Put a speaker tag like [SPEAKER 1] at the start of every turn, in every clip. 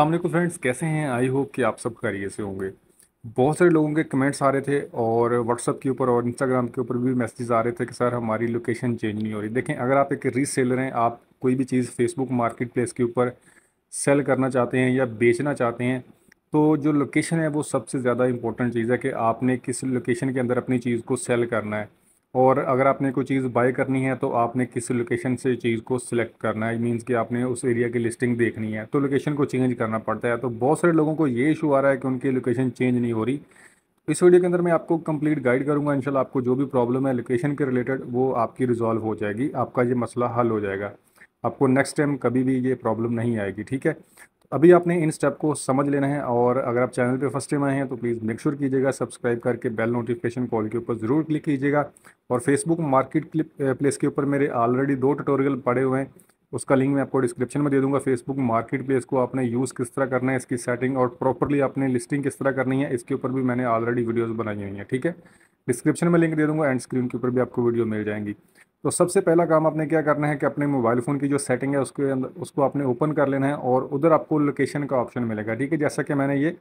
[SPEAKER 1] अल्लाह friends कैसे हैं I hope कि आप सब खैरियत से होंगे बहुत सारे लोगों के कमेंट्स आ रहे थे और व्हाट्सअप के ऊपर और इंस्टाग्राम के ऊपर भी मैसेज आ रहे थे कि सर हमारी लोकेशन चेंज नहीं हो रही देखें अगर आप एक रीसेलर हैं आप कोई भी चीज़ फेसबुक मार्केट प्लेस के ऊपर सेल करना चाहते हैं या बेचना चाहते हैं तो जो लोकेशन है वो सबसे ज़्यादा इंपॉर्टेंट चीज़ है कि आपने किस लोकेशन के अंदर अपनी चीज़ को सेल करना है और अगर आपने कोई चीज़ बाय करनी है तो आपने किस लोकेशन से चीज़ को सिलेक्ट करना है मींस कि आपने उस एरिया की लिस्टिंग देखनी है तो लोकेशन को चेंज करना पड़ता है तो बहुत सारे लोगों को ये इशू आ रहा है कि उनकी लोकेशन चेंज नहीं हो रही इस वीडियो के अंदर मैं आपको कंप्लीट गाइड करूंगा इनशाला आपको जो भी प्रॉब्लम है लोकेशन के रिलेटेड वो आपकी रिजॉल्व हो जाएगी आपका ये मसला हल हो जाएगा आपको नेक्स्ट टाइम कभी भी ये प्रॉब्लम नहीं आएगी ठीक है अभी आपने इन स्टेप को समझ लेना है और अगर आप चैनल पे फर्स्ट टाइम आए हैं तो प्लीज़ मेक श्योर कीजिएगा सब्सक्राइब करके बेल नोटिफिकेशन कॉल के ऊपर ज़रूर क्लिक कीजिएगा और फेसबुक मार्केट क्लिप प्लेस के ऊपर मेरे ऑलरेडी दो ट्यूटोरियल पड़े हुए हैं उसका लिंक मैं आपको डिस्क्रिप्शन में दे दूंगा फेसबुक मार्केट प्लेस को आपने यूज़ किस तरह करना है इसकी सेटिंग और प्रॉपरली आपने लिस्टिंग किस तरह करनी है इसके ऊपर भी मैंने ऑलरेडी वीडियोज़ बनाई हुई हैं ठीक है डिस्क्रिप्शन में लिंक दे दूँगा एंड स्क्रीन के ऊपर भी आपको वीडियो मिल जाएंगी तो सबसे पहला काम आपने क्या करना है कि अपने मोबाइल फ़ोन की जो सेटिंग है उसके अंदर उसको आपने ओपन कर लेना है और उधर आपको लोकेशन का ऑप्शन मिलेगा ठीक है जैसा कि मैंने ये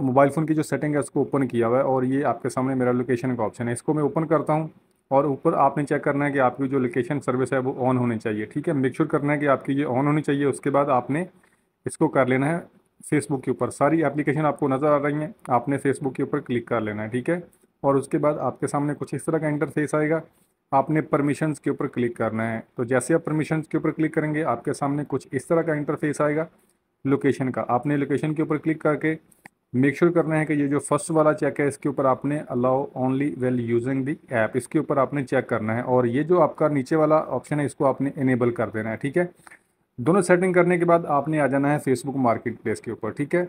[SPEAKER 1] मोबाइल फ़ोन की जो सेटिंग है उसको ओपन किया हुआ है और ये आपके सामने मेरा लोकेशन का ऑप्शन है इसको मैं ओपन करता हूँ और ऊपर आपने चेक करना है कि आपकी जो लोकेशन सर्विस है वो ऑन होनी चाहिए ठीक है मेकश्योर करना है कि आपकी ये ऑन होनी चाहिए उसके बाद आपने इसको कर लेना है फेसबुक के ऊपर सारी एप्लीकेशन आपको नज़र आ रही हैं आपने फेसबुक के ऊपर क्लिक कर लेना है ठीक है और उसके बाद आपके सामने कुछ इस तरह का इंटरफेस आएगा आपने परमिशंस के ऊपर क्लिक करना है तो जैसे आप परमिशंस के ऊपर क्लिक करेंगे आपके सामने कुछ इस तरह का इंटरफेस आएगा लोकेशन का आपने लोकेशन के ऊपर क्लिक करके मेक श्योर sure करना है कि ये जो फर्स्ट वाला चेक है इसके ऊपर आपने allow only while using the app इसके ऊपर आपने चेक करना है और ये जो आपका नीचे वाला ऑप्शन है इसको आपने इनेबल कर देना है ठीक है दोनों सेटिंग करने के बाद आपने आ जाना है फेसबुक मार्केट प्लेस के ऊपर ठीक है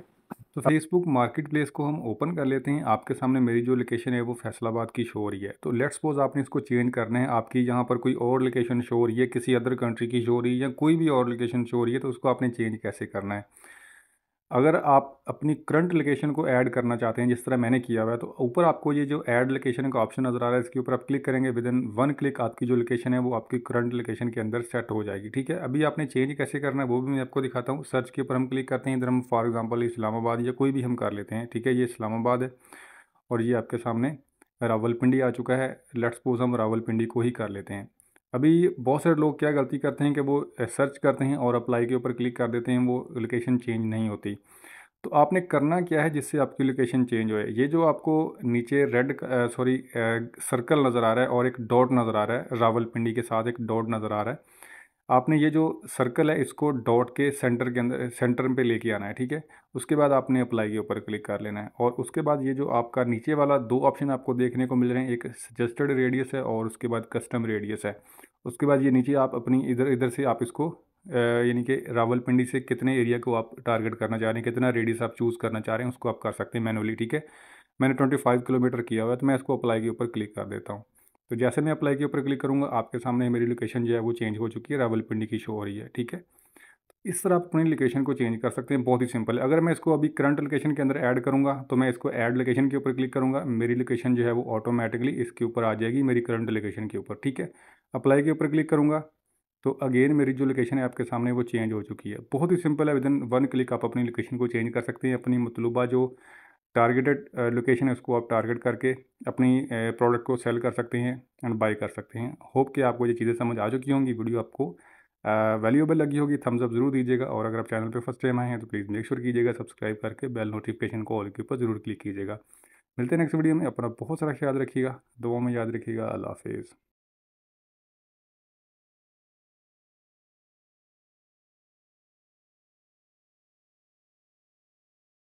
[SPEAKER 1] तो फेसबुक मार्केट प्लेस को हम ओपन कर लेते हैं आपके सामने मेरी जो लोकेशन है वो फैसलाबाद की शो हो रही है तो लेट्स सपोज आपने इसको चेंज करना है आपकी यहाँ पर कोई और लोकेशन शो हो रही है किसी अदर कंट्री की शो हो रही है या कोई भी और लोकेशन शो हो रही है तो उसको आपने चेंज कैसे करना है अगर आप अपनी करंट लोकेशन को ऐड करना चाहते हैं जिस तरह मैंने किया हुआ है तो ऊपर आपको ये जो ऐड लोकेशन का ऑप्शन नज़र आ रहा है इसके ऊपर आप क्लिक करेंगे विद इन वन क्लिक आपकी जो लोकेशन है वो आपकी करंट लोकेशन के अंदर सेट हो जाएगी ठीक है अभी आपने चेंज कैसे करना है वो भी मैं आपको दिखाता हूँ सर्च के ऊपर हम क्लिक करते हैं इधर हम फॉर एग्जाम्पल इस्लामाबाद या कोई भी हम कर लेते हैं ठीक है ये इस्लामाबाद है और ये आपके सामने रावलपिंडी आ चुका है लेट्स पोज हम रावलपिंडी को ही कर लेते हैं अभी बहुत सारे लोग क्या गलती करते हैं कि वो सर्च करते हैं और अप्लाई के ऊपर क्लिक कर देते हैं वो लोकेशन चेंज नहीं होती तो आपने करना क्या है जिससे आपकी लोकेशन चेंज होए ये जो आपको नीचे रेड सॉरी सर्कल नज़र आ रहा है और एक डॉट नज़र आ रहा है रावलपिंडी के साथ एक डॉट नज़र आ रहा है आपने ये जो सर्कल है इसको डॉट के सेंटर के अंदर सेंटर पे लेके आना है ठीक है उसके बाद आपने अप्लाई के ऊपर क्लिक कर लेना है और उसके बाद ये जो आपका नीचे वाला दो ऑप्शन आपको देखने को मिल रहे हैं एक सजेस्टेड रेडियस है और उसके बाद कस्टम रेडियस है उसके बाद ये नीचे आप अपनी इधर इधर से आप इसको यानी कि रावलपिंडी से कितने एरिया को आप टारगेट करना चाह रहे हैं कितना रेडियस आप चूज़ करना चाह रहे हैं उसको आप कर सकते हैं मैनुअली ठीक है मैंने ट्वेंटी फाइव किलोमीटर किया हुआ है तो मैं इसको अप्लाई के ऊपर क्लिक कर देता हूँ तो जैसे मैं अप्लाई के ऊपर क्लिक करूँगा आपके सामने मेरी लोकेशन जो है वो चेंज हो चुकी है रावलपिंडी की शो हो रही है ठीक है इस तरह आप अपनी लोकेशन को चेंज कर सकते हैं बहुत ही सिंपल है अगर मैं इसको अभी करंट लोकेशन के अंदर ऐड करूँगा तो मैं इसको ऐड लोकेशन के ऊपर क्लिक करूँगा मेरी लोकेशन जो है वो ऑटोमेटिकली इसके ऊपर आ जाएगी मेरी करंट लोकेशन के ऊपर ठीक है अप्लाई के ऊपर क्लिक करूँगा तो अगेन मेरी जो लोकेशन है आपके सामने वो चेंज हो चुकी है बहुत ही सिंपल है विद इन वन क्लिक आप अपनी लोकेशन को चेंज कर सकते हैं अपनी मतलूबा जो टारगेटेड लोकेशन uh, है उसको आप टारगेट करके अपनी प्रोडक्ट uh, को सेल कर सकते हैं एंड बाई कर सकते हैं होप कि आपको ये चीज़ें समझ आ चुकी होंगी वीडियो आपको वैल्यूएबल uh, लगी होगी थम्स अप जरूर दीजिएगा और अगर आप चैनल पर फर्स्ट टाइम आए हैं तो प्लीज़ मेक श्योर कीजिएगा सब्सक्राइब करके बेल नोटिफिकेशन को ऑल के ऊपर जरूर क्लिक कीजिएगा मिलते हैं नेक्स्ट वीडियो में अपना बहुत सारा ख्याल रखिएगा दुआ में याद रखिएगा अल्लाह हाफिज़